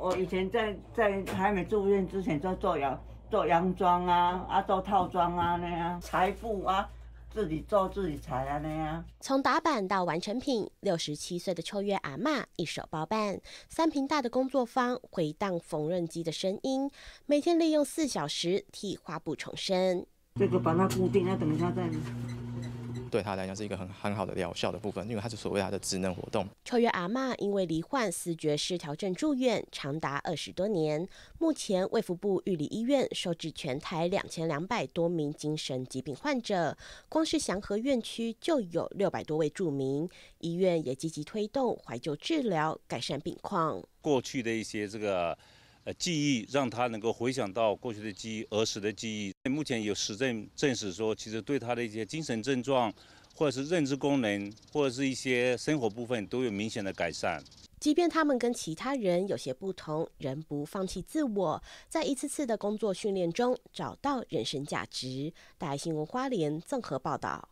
我以前在在还没住院之前，就做洋做洋装啊啊，做套装啊那样，裁布啊，自己做自己裁啊那样。从打板到完成品，六十七岁的秋月阿嬷一手包办。三平大的工作坊回荡缝纫机的声音，每天利用四小时替花布重生。这个把它固定，要等一下再。对他来讲是一个很很好的疗效的部分，因为它是所谓它的职能活动。超越阿嬷因为罹患四觉失调症住院长达二十多年，目前卫福部玉里医院收治全台两千两百多名精神疾病患者，光是祥和院区就有六百多位住民，医院也积极推动怀旧治疗改善病况。过去的一些这个。呃，记忆让他能够回想到过去的记忆，儿时的记忆。目前有实证证实说，其实对他的一些精神症状，或者是认知功能，或者是一些生活部分，都有明显的改善。即便他们跟其他人有些不同，仍不放弃自我，在一次次的工作训练中找到人生价值。大新闻花莲综合报道。